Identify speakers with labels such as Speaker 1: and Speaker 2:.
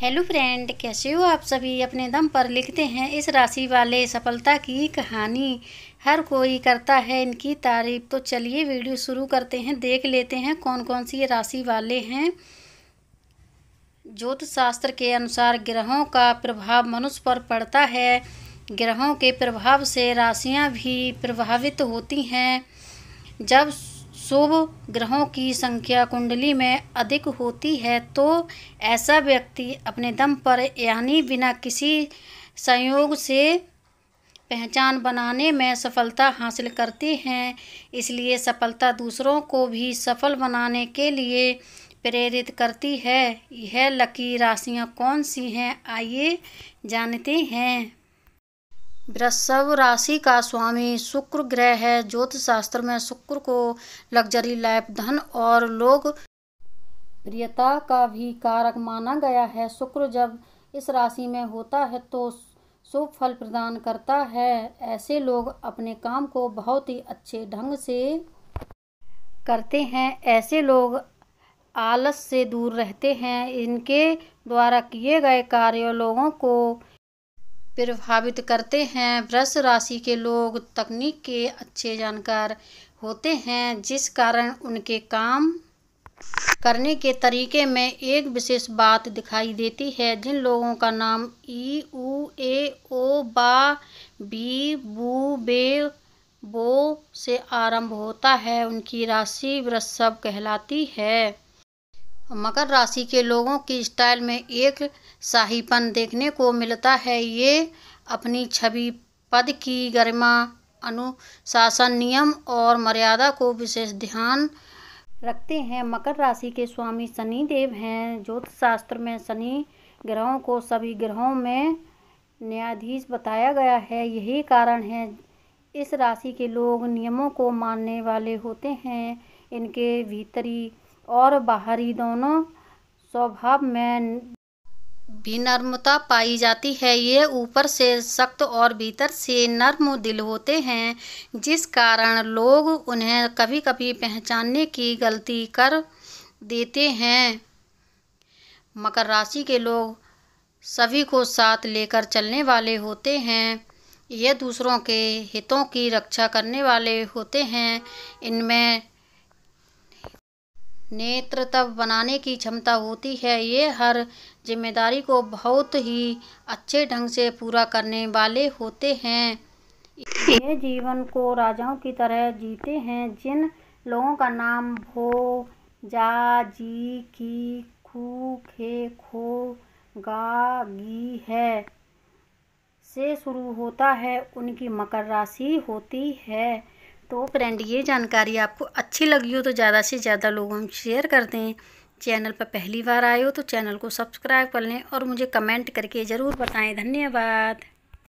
Speaker 1: hello friend कैसे हो आप सभी अपने दम पर लिखते हैं इस राशि वाले सफलता की कहानी हर कोई करता है इनकी तारीफ तो चलिए वीडियो शुरू करते हैं देख लेते हैं कौन कौन सी राशि वाले हैं ज्योतिष शास्त्र के अनुसार ग्रहों का प्रभाव मनुष्य पर पड़ता है ग्रहों के प्रभाव से राशियां भी प्रभावित होती हैं जब शुभ ग्रहों की संख्या कुंडली में अधिक होती है तो ऐसा व्यक्ति अपने दम पर यानी बिना किसी संयोग से पहचान बनाने में सफलता हासिल करते हैं इसलिए सफलता दूसरों को भी सफल बनाने के लिए प्रेरित करती है यह लकी राशियाँ कौन सी हैं आइए जानते हैं वृषभ राशि का स्वामी शुक्र ग्रह है ज्योतिष शास्त्र में शुक्र को लग्जरी लाइफ धन और लोग प्रियता का भी कारक माना गया है शुक्र जब इस राशि में होता है तो शुभ फल प्रदान करता है ऐसे लोग अपने काम को बहुत ही अच्छे ढंग से करते हैं ऐसे लोग आलस से दूर रहते हैं इनके द्वारा किए गए कार्य लोगों को प्रभावित करते हैं वृष राशि के लोग तकनीक के अच्छे जानकार होते हैं जिस कारण उनके काम करने के तरीके में एक विशेष बात दिखाई देती है जिन लोगों का नाम ई ऊ ए ओ बा बी बू बे बो से आरंभ होता है उनकी राशि वृषभ कहलाती है मकर राशि के लोगों की स्टाइल में एक शाहीपन देखने को मिलता है ये अपनी छवि पद की गरिमा अनुशासन नियम और मर्यादा को विशेष ध्यान रखते हैं मकर राशि के स्वामी शनि देव हैं ज्योतिष शास्त्र में शनि ग्रहों को सभी ग्रहों में न्यायाधीश बताया गया है यही कारण है इस राशि के लोग नियमों को मानने वाले होते हैं इनके भीतरी और बाहरी दोनों स्वभाव में विनम्रता पाई जाती है ये ऊपर से सख्त और भीतर से नर्म दिल होते हैं जिस कारण लोग उन्हें कभी कभी पहचानने की गलती कर देते हैं मकर राशि के लोग सभी को साथ लेकर चलने वाले होते हैं ये दूसरों के हितों की रक्षा करने वाले होते हैं इनमें नेत्र तब बनाने की क्षमता होती है ये हर जिम्मेदारी को बहुत ही अच्छे ढंग से पूरा करने वाले होते हैं ये जीवन को राजाओं की तरह जीते हैं जिन लोगों का नाम भो जा जी की खू खे खो गा गी है से शुरू होता है उनकी मकर राशि होती है तो फ्रेंड ये जानकारी आपको अच्छी लगी हो तो ज़्यादा से ज़्यादा लोग हम शेयर कर दें चैनल पर पहली बार आए हो तो चैनल को सब्सक्राइब कर लें और मुझे कमेंट करके ज़रूर बताएं धन्यवाद